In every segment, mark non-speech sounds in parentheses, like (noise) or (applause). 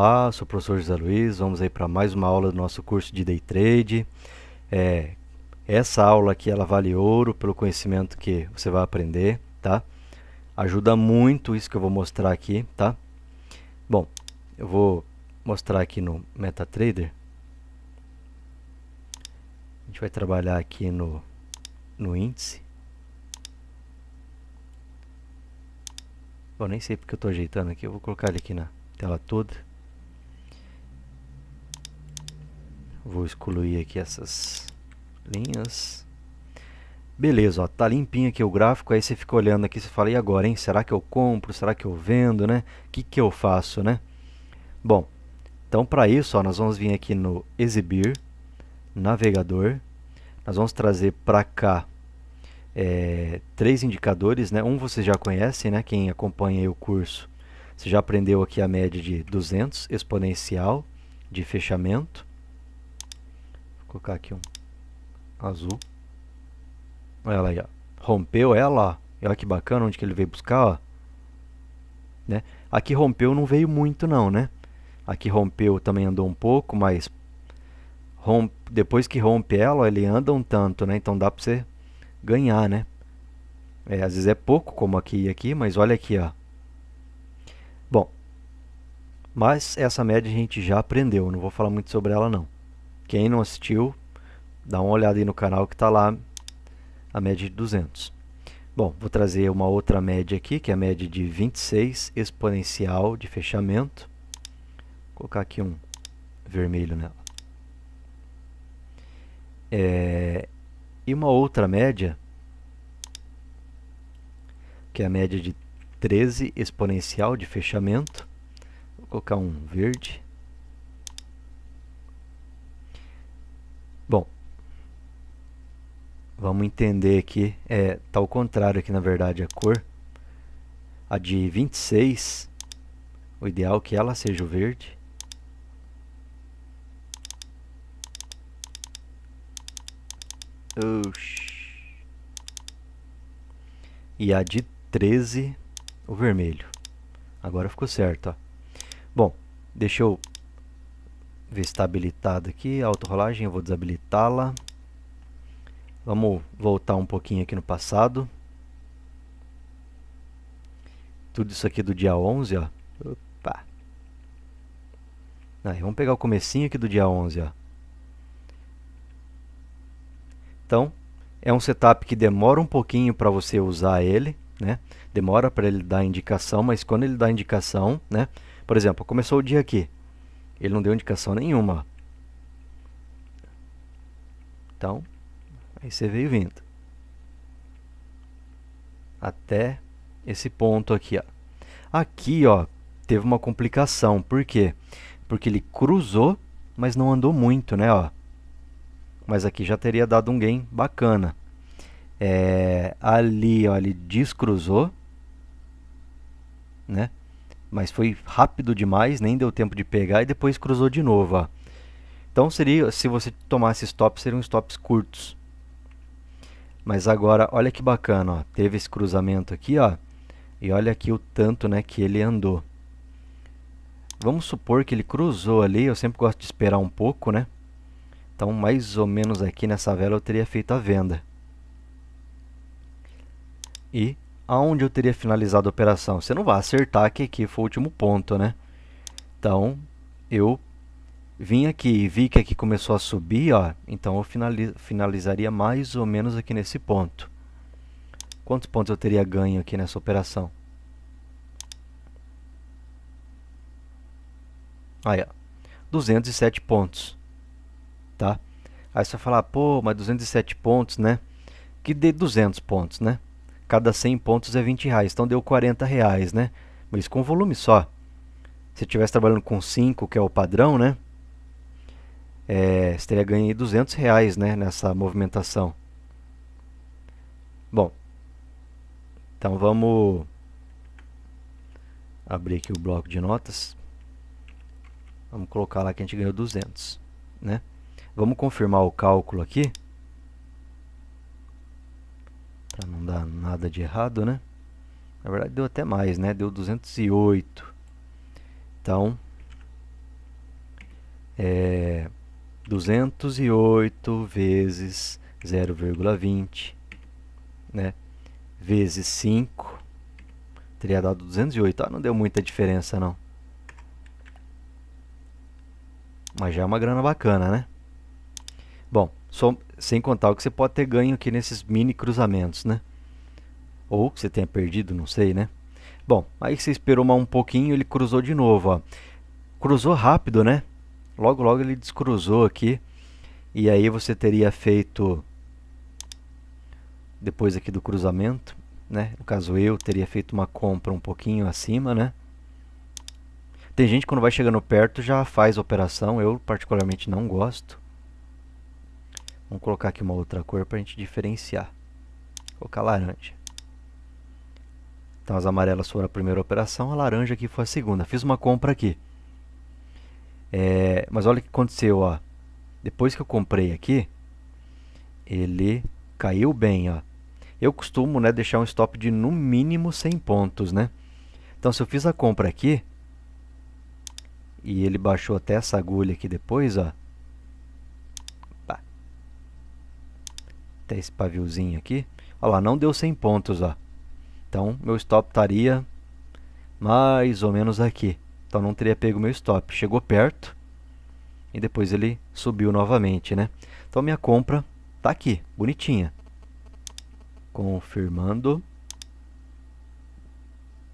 Olá, sou o professor José Luiz. Vamos aí para mais uma aula do nosso curso de Day Trade. É, essa aula aqui ela vale ouro pelo conhecimento que você vai aprender, tá? Ajuda muito isso que eu vou mostrar aqui, tá? Bom, eu vou mostrar aqui no MetaTrader. A gente vai trabalhar aqui no, no índice. Bom, nem sei porque eu estou ajeitando aqui. Eu vou colocar ele aqui na tela toda. Vou excluir aqui essas linhas. Beleza, ó, tá limpinho aqui o gráfico, aí você fica olhando aqui, você fala, e agora, hein? Será que eu compro? Será que eu vendo, né? O que, que eu faço, né? Bom, então para isso, ó, nós vamos vir aqui no Exibir, Navegador, nós vamos trazer para cá é, três indicadores, né? Um vocês já conhecem, né? Quem acompanha o curso, você já aprendeu aqui a média de 200 exponencial de fechamento colocar aqui um azul. Ela ó. rompeu ela, ó. Olha que bacana onde que ele veio buscar, ó. Né? Aqui rompeu não veio muito não, né? Aqui rompeu também andou um pouco, mas romp... depois que rompe ela, ó, ele anda um tanto, né? Então dá para você ganhar, né? É, às vezes é pouco, como aqui e aqui, mas olha aqui, ó. Bom, mas essa média a gente já aprendeu, não vou falar muito sobre ela não. Quem não assistiu, dá uma olhada aí no canal que está lá a média de 200. Bom, vou trazer uma outra média aqui, que é a média de 26 exponencial de fechamento. Vou colocar aqui um vermelho nela. É, e uma outra média, que é a média de 13 exponencial de fechamento. Vou colocar um verde. Vamos entender que é, tá ao contrário aqui na verdade a cor. A de 26, o ideal é que ela seja o verde. Oxi. E a de 13, o vermelho. Agora ficou certo, ó. Bom, deixa eu ver se está habilitado aqui. rolagem eu vou desabilitá-la. Vamos voltar um pouquinho aqui no passado. Tudo isso aqui do dia 11, ó. Opa. Aí, vamos pegar o comecinho aqui do dia 11, ó. Então, é um setup que demora um pouquinho para você usar ele, né? Demora para ele dar indicação, mas quando ele dá indicação, né? Por exemplo, começou o dia aqui. Ele não deu indicação nenhuma. Então, Aí você veio vindo. Até esse ponto aqui, ó. Aqui, ó, teve uma complicação. Por quê? Porque ele cruzou, mas não andou muito, né, ó. Mas aqui já teria dado um gain bacana. É, ali, ó, ele descruzou, né? Mas foi rápido demais, nem deu tempo de pegar e depois cruzou de novo, ó. Então seria, se você tomasse stops, seriam stops curtos. Mas agora, olha que bacana, ó. teve esse cruzamento aqui, ó, e olha aqui o tanto né, que ele andou. Vamos supor que ele cruzou ali, eu sempre gosto de esperar um pouco, né? Então, mais ou menos aqui nessa vela eu teria feito a venda. E aonde eu teria finalizado a operação? Você não vai acertar que aqui foi o último ponto, né? Então, eu vim aqui e vi que aqui começou a subir, ó, então eu finaliz finalizaria mais ou menos aqui nesse ponto. Quantos pontos eu teria ganho aqui nessa operação? Aí, ó, 207 pontos, tá? Aí você vai falar, pô, mas 207 pontos, né? Que dê 200 pontos, né? Cada 100 pontos é 20 reais, então deu 40 reais, né? Mas com volume só. Se eu estivesse trabalhando com 5, que é o padrão, né? é, você teria ganho 200 reais né, nessa movimentação. Bom, então vamos abrir aqui o bloco de notas. Vamos colocar lá que a gente ganhou 200. Né? Vamos confirmar o cálculo aqui. Para não dar nada de errado, né? Na verdade deu até mais, né? Deu 208. Então, é, 208 vezes 0,20, né? Vezes 5. Teria dado 208. Ah, não deu muita diferença, não. Mas já é uma grana bacana, né? Bom, só, sem contar o que você pode ter ganho aqui nesses mini cruzamentos, né? Ou que você tenha perdido, não sei, né? Bom, aí você esperou mais um pouquinho, ele cruzou de novo, ó. Cruzou rápido, né? Logo, logo ele descruzou aqui. E aí você teria feito, depois aqui do cruzamento, né? No caso eu teria feito uma compra um pouquinho acima, né? Tem gente quando vai chegando perto já faz operação, eu particularmente não gosto. Vamos colocar aqui uma outra cor para a gente diferenciar. Vou colocar laranja. Então as amarelas foram a primeira operação, a laranja aqui foi a segunda. Fiz uma compra aqui. É, mas olha o que aconteceu, ó. Depois que eu comprei aqui, ele caiu bem, ó. Eu costumo, né, deixar um stop de no mínimo 100 pontos, né? Então se eu fiz a compra aqui e ele baixou até essa agulha aqui depois, ó. Pá. Até esse paviozinho aqui. Olha lá, não deu 100 pontos, ó. Então meu stop estaria mais ou menos aqui. Então não teria pego meu stop. Chegou perto e depois ele subiu novamente, né? Então minha compra tá aqui, bonitinha. Confirmando.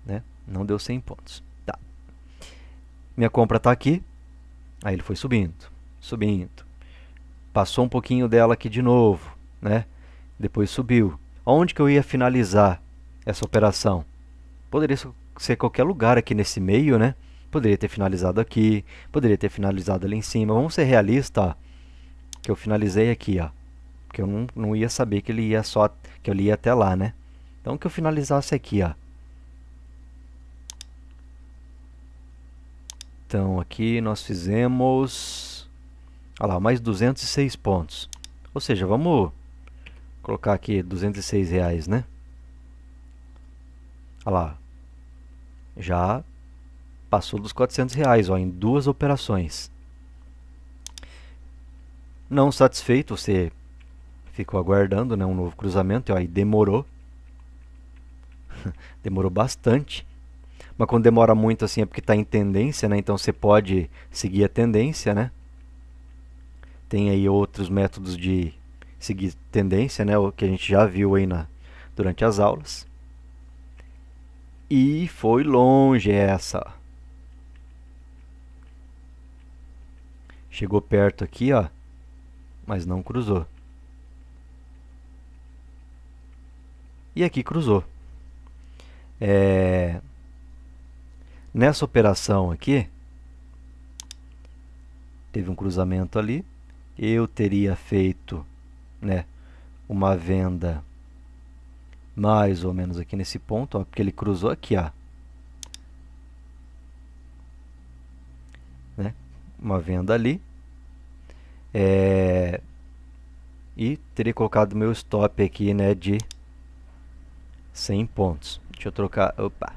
Né? Não deu 100 pontos. Tá. Minha compra tá aqui. Aí ele foi subindo, subindo. Passou um pouquinho dela aqui de novo, né? Depois subiu. Onde que eu ia finalizar essa operação? Poderia ser qualquer lugar aqui nesse meio, né? Poderia ter finalizado aqui, poderia ter finalizado ali em cima. Vamos ser realistas, que eu finalizei aqui, ó. Porque eu não, não ia saber que ele ia só, que eu ia até lá, né? Então que eu finalizasse aqui, ó. Então aqui nós fizemos, olha lá, mais 206 pontos. Ou seja, vamos colocar aqui 206 reais, né? Olha lá, já passou dos 400 reais ó, em duas operações. Não satisfeito, você ficou aguardando né, um novo cruzamento e ó, demorou. (laughs) demorou bastante. Mas quando demora muito assim é porque está em tendência, né? Então você pode seguir a tendência, né? Tem aí outros métodos de seguir tendência, né? O que a gente já viu aí na, durante as aulas. E foi longe essa. Chegou perto aqui, ó, mas não cruzou. E aqui cruzou. É... Nessa operação aqui, teve um cruzamento ali, eu teria feito né, uma venda mais ou menos aqui nesse ponto, ó, porque ele cruzou aqui, ó, uma venda ali. É, e teria colocado meu stop aqui né, de 100 pontos. Deixa eu trocar, opa.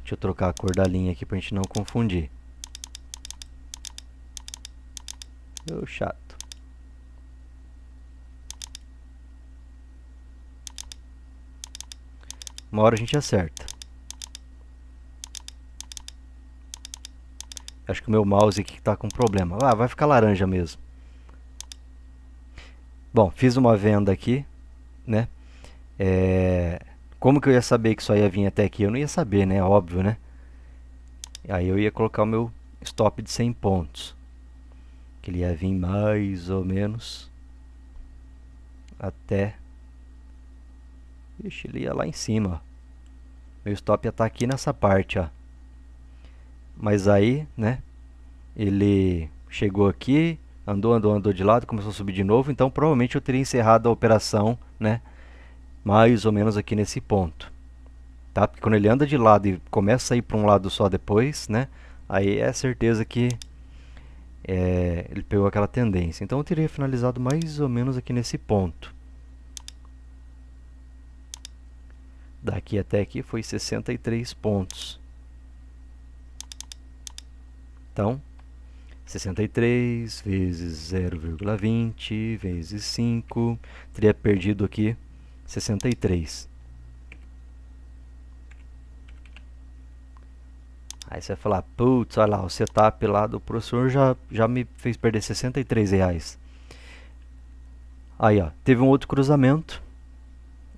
Deixa eu trocar a cor da linha aqui para a gente não confundir. Meu chato. Uma hora a gente acerta. Acho que o meu mouse aqui está com problema. Ah, vai ficar laranja mesmo. Bom, fiz uma venda aqui, né? É... Como que eu ia saber que isso ia vir até aqui? Eu não ia saber, né? Óbvio, né? Aí eu ia colocar o meu stop de 100 pontos. Que ele ia vir mais ou menos até... Ixi, ele ia lá em cima. Meu stop ia estar tá aqui nessa parte, ó. Mas aí, né? Ele chegou aqui, andou, andou, andou de lado, começou a subir de novo. Então, provavelmente eu teria encerrado a operação, né? Mais ou menos aqui nesse ponto, tá? Porque quando ele anda de lado e começa a ir para um lado só depois, né? Aí é certeza que é, ele pegou aquela tendência. Então, eu teria finalizado mais ou menos aqui nesse ponto. Daqui até aqui foi 63 pontos. Então, 63 vezes 0,20 vezes 5, teria perdido aqui 63. Aí você vai falar, putz, olha lá, o setup lá do professor já, já me fez perder 63 reais. Aí, ó, teve um outro cruzamento,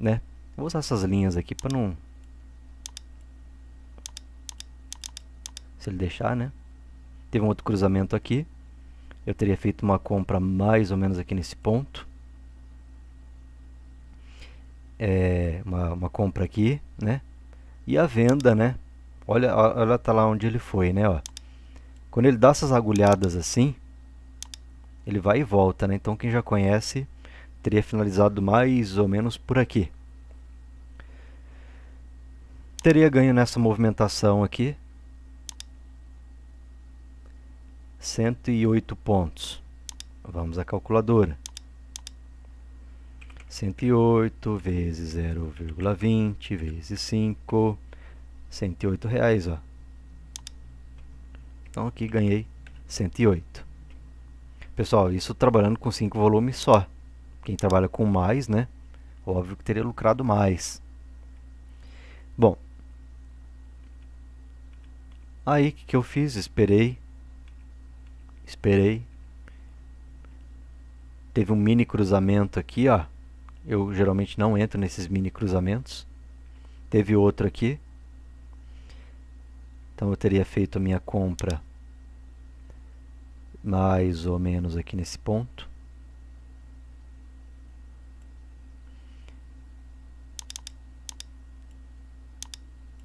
né? Vou usar essas linhas aqui para não... Se ele deixar, né? Teve um outro cruzamento aqui. Eu teria feito uma compra mais ou menos aqui nesse ponto. É, uma, uma compra aqui, né? E a venda, né? Olha, olha tá lá onde ele foi, né? Ó. Quando ele dá essas agulhadas assim, ele vai e volta, né? Então quem já conhece teria finalizado mais ou menos por aqui. Teria ganho nessa movimentação aqui, 108 pontos. Vamos à calculadora. 108 vezes 0,20 vezes 5, 108 reais, ó. Então aqui ganhei 108. Pessoal, isso trabalhando com 5 volumes só. Quem trabalha com mais, né? Óbvio que teria lucrado mais. Bom. Aí o que, que eu fiz? Esperei Esperei. Teve um mini cruzamento aqui, ó. Eu geralmente não entro nesses mini cruzamentos. Teve outro aqui. Então eu teria feito a minha compra mais ou menos aqui nesse ponto.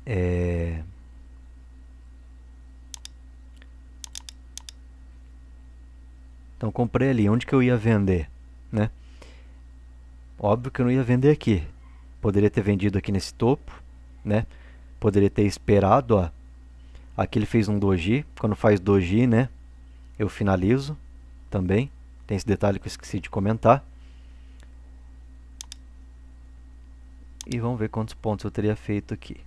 É... Então comprei ali, onde que eu ia vender, né? Óbvio que eu não ia vender aqui. Poderia ter vendido aqui nesse topo, né? Poderia ter esperado, ó. Aqui ele fez um doji, quando faz doji, né? Eu finalizo também. Tem esse detalhe que eu esqueci de comentar. E vamos ver quantos pontos eu teria feito aqui.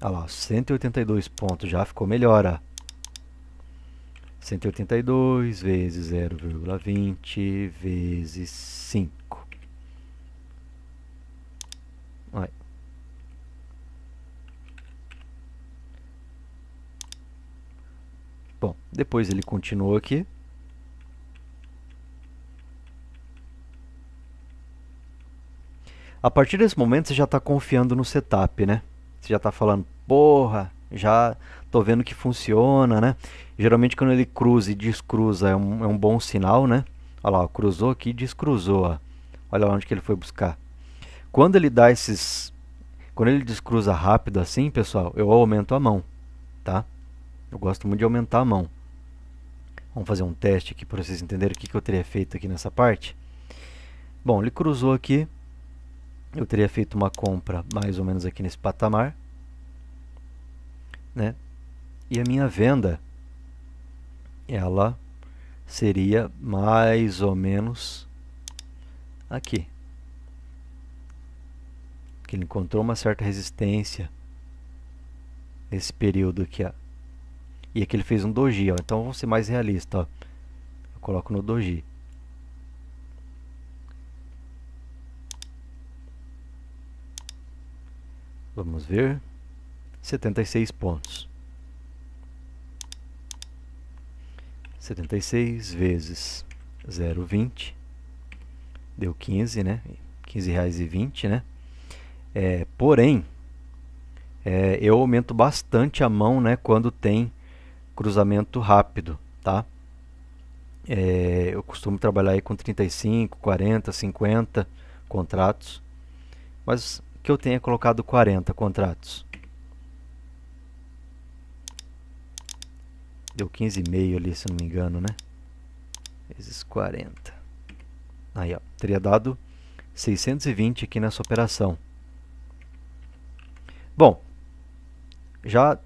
Olha lá, 182 pontos, já ficou melhor, ó. 182 vezes 0,20 vezes 5. Vai. Bom, depois ele continuou aqui. A partir desse momento você já está confiando no setup, né? Você já está falando, porra, já tô vendo que funciona, né? Geralmente quando ele cruza e descruza é um, é um bom sinal, né? Olha lá, cruzou aqui e descruzou, ó. Olha lá onde que ele foi buscar. Quando ele dá esses... Quando ele descruza rápido assim, pessoal, eu aumento a mão, tá? Eu gosto muito de aumentar a mão. Vamos fazer um teste aqui para vocês entenderem o que, que eu teria feito aqui nessa parte. Bom, ele cruzou aqui. Eu teria feito uma compra mais ou menos aqui nesse patamar. Né? e a minha venda ela seria mais ou menos aqui que ele encontrou uma certa resistência nesse período aqui ó. e aqui ele fez um doji ó. então vamos ser mais realista ó. eu coloco no doji vamos ver 76 pontos 76 vezes 0,20 deu 15, né? 15 reais e 20, né? É, porém, é, eu aumento bastante a mão, né? Quando tem cruzamento rápido, tá? É, eu costumo trabalhar aí com 35, 40, 50 contratos, mas que eu tenha colocado 40 contratos. Deu 15,5 ali, se não me engano, né? Vezes 40. Aí, ó. Teria dado 620 aqui nessa operação. Bom, já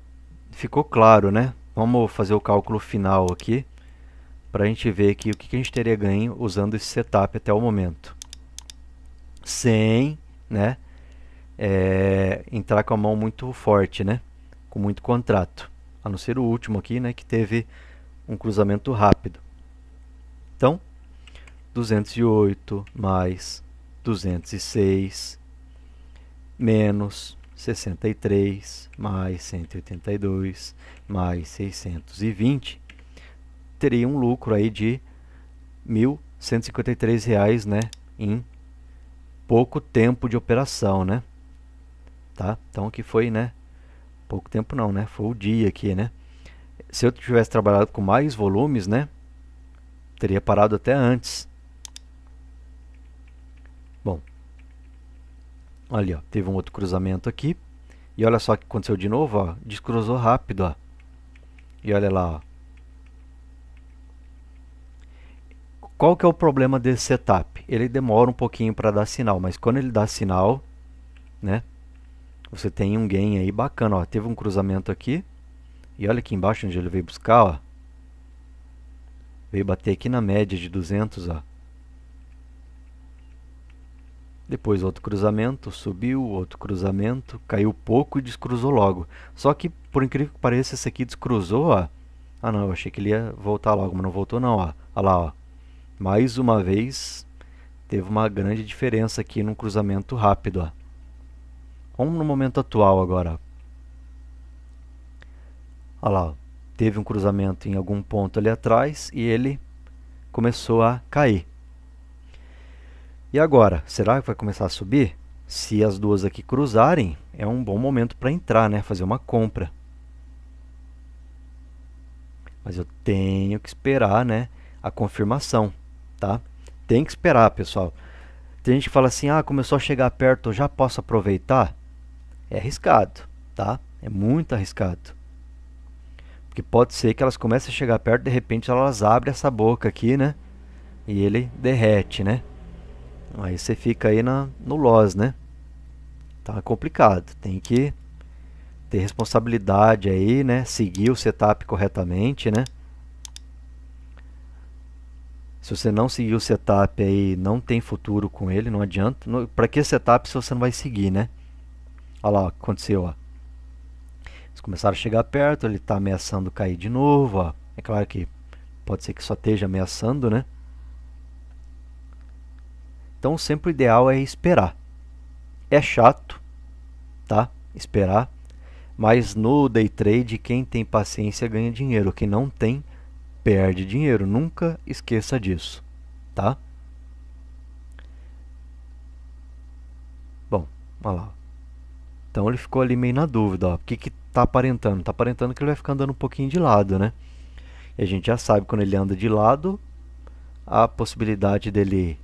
ficou claro, né? Vamos fazer o cálculo final aqui para a gente ver aqui o que, a gente teria ganho usando esse setup até o momento. sem né? É, entrar com a mão muito forte, né? Com muito contrato a não ser o último aqui, né, que teve um cruzamento rápido. Então, 208 mais 206 menos 63 mais 182 mais 620 teria um lucro aí de R$ reais né, em pouco tempo de operação, né? Tá? Então aqui foi, né, Pouco tempo não, né? Foi o dia aqui, né? Se eu tivesse trabalhado com mais volumes, né? Teria parado até antes. Bom. Ali, ó. Teve um outro cruzamento aqui. E olha só o que aconteceu de novo, ó. Descruzou rápido, ó. E olha lá, ó. Qual que é o problema desse setup? Ele demora um pouquinho para dar sinal, mas quando ele dá sinal, né? Você tem um gain aí bacana, ó. Teve um cruzamento aqui. E olha aqui embaixo onde ele veio buscar, ó. Veio bater aqui na média de 200, ó. Depois outro cruzamento, subiu, outro cruzamento, caiu pouco e descruzou logo. Só que, por incrível que pareça, esse aqui descruzou, ó. Ah não, eu achei que ele ia voltar logo, mas não voltou não, ó. Olha lá, ó. Mais uma vez, teve uma grande diferença aqui num cruzamento rápido, ó. Vamos no momento atual agora. Olha lá, teve um cruzamento em algum ponto ali atrás e ele começou a cair. E agora, será que vai começar a subir? Se as duas aqui cruzarem, é um bom momento para entrar, né? fazer uma compra. Mas eu tenho que esperar né, a confirmação. Tá? Tem que esperar, pessoal. Tem gente que fala assim, ah, começou a chegar perto, eu já posso aproveitar? é arriscado, tá? É muito arriscado. Porque pode ser que elas comecem a chegar perto, de repente elas abrem essa boca aqui, né? E ele derrete, né? Aí você fica aí na, no loss, né? Tá complicado, tem que ter responsabilidade aí, né? Seguir o setup corretamente, né? Se você não seguir o setup aí, não tem futuro com ele, não adianta. Para que setup se você não vai seguir, né? Olha lá o que aconteceu. Ó. Eles começaram a chegar perto, ele está ameaçando cair de novo. Ó. É claro que pode ser que só esteja ameaçando, né? Então sempre o ideal é esperar. É chato, tá? Esperar. Mas no day trade, quem tem paciência ganha dinheiro. Quem não tem, perde dinheiro. Nunca esqueça disso, tá? Bom, olha lá. Então ele ficou ali meio na dúvida, ó, o que que tá aparentando? Tá aparentando que ele vai ficar andando um pouquinho de lado, né? E a gente já sabe quando ele anda de lado, a possibilidade dele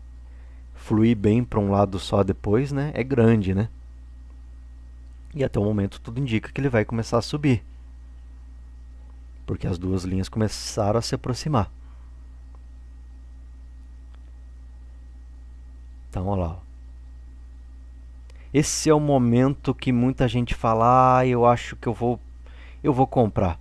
fluir bem para um lado só depois, né, é grande, né? E até o momento tudo indica que ele vai começar a subir. Porque as duas linhas começaram a se aproximar. Então, olha lá. Esse é o momento que muita gente fala, ah, eu acho que eu vou eu vou comprar.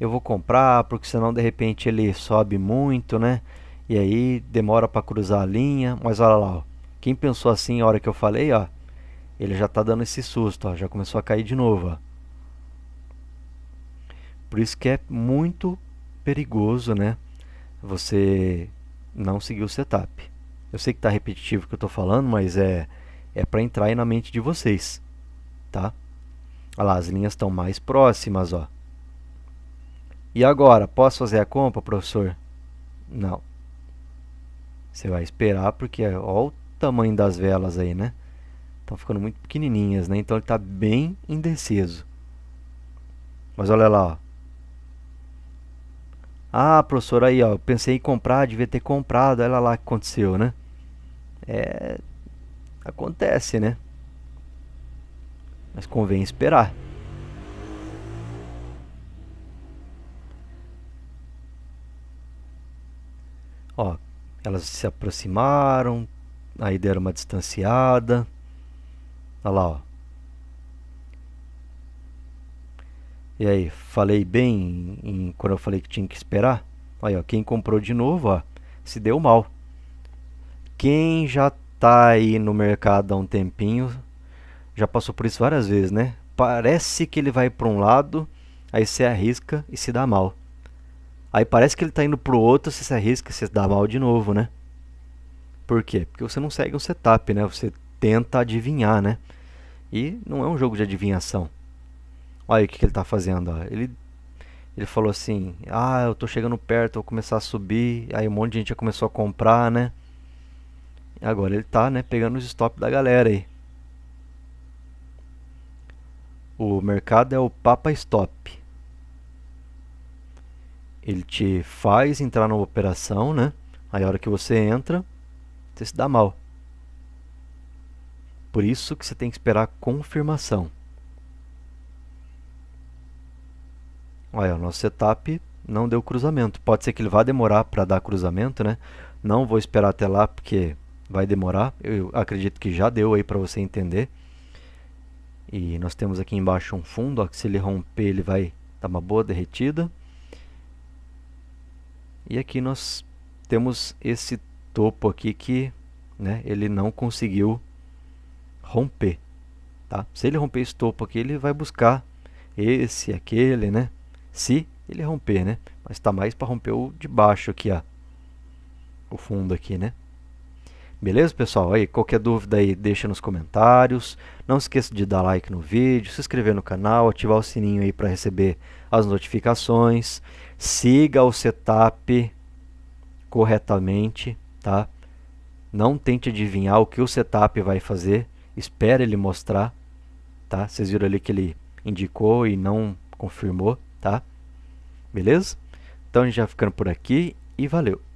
Eu vou comprar, porque senão de repente ele sobe muito, né? E aí demora para cruzar a linha, mas olha lá, ó. Quem pensou assim a hora que eu falei, ó, ele já tá dando esse susto, ó, já começou a cair de novo, ó. Por isso que é muito perigoso, né? Você não seguir o setup. Eu sei que tá repetitivo o que eu tô falando, mas é é para entrar aí na mente de vocês, tá? Olha lá, as linhas estão mais próximas, ó. E agora, posso fazer a compra, professor? Não. Você vai esperar porque olha é, o tamanho das velas aí, né? Estão ficando muito pequenininhas, né? Então ele está bem indeciso. Mas olha lá, ó. Ah, professor, aí, ó, pensei em comprar, devia ter comprado, olha lá o que aconteceu, né? É, Acontece, né? Mas convém esperar. Ó, elas se aproximaram, aí deram uma distanciada. Olha lá, ó. E aí, falei bem em, em, quando eu falei que tinha que esperar? Aí, ó, quem comprou de novo, ó, se deu mal. Quem já tá aí no mercado há um tempinho, já passou por isso várias vezes, né? Parece que ele vai para um lado, aí você arrisca e se dá mal. Aí parece que ele tá indo pro outro, você se arrisca e se dá mal de novo, né? Por quê? Porque você não segue um setup, né? Você tenta adivinhar, né? E não é um jogo de adivinhação. Olha o que, que ele tá fazendo, ó. Ele ele falou assim: "Ah, eu tô chegando perto, vou começar a subir". Aí um monte de gente já começou a comprar, né? Agora ele está né, pegando os stop da galera aí. O mercado é o Papa Stop. Ele te faz entrar numa operação, né? Aí a hora que você entra, você se dá mal. Por isso que você tem que esperar a confirmação. Olha, o nosso setup não deu cruzamento. Pode ser que ele vá demorar para dar cruzamento, né? Não vou esperar até lá porque vai demorar. Eu acredito que já deu aí para você entender. E nós temos aqui embaixo um fundo, ó, que se ele romper ele vai dar uma boa derretida. E aqui nós temos esse topo aqui que né, ele não conseguiu romper. Tá? Se ele romper esse topo aqui, ele vai buscar esse, aquele, né? Se ele romper, né? Mas está mais para romper o de baixo aqui, ó. o fundo aqui, né? Beleza, pessoal? Aí, qualquer dúvida aí, deixa nos comentários. Não esqueça de dar like no vídeo, se inscrever no canal, ativar o sininho aí para receber as notificações. Siga o setup corretamente, tá? Não tente adivinhar o que o setup vai fazer, espera ele mostrar, tá? Vocês viram ali que ele indicou e não confirmou, tá? Beleza? Então a gente vai ficando por aqui e valeu!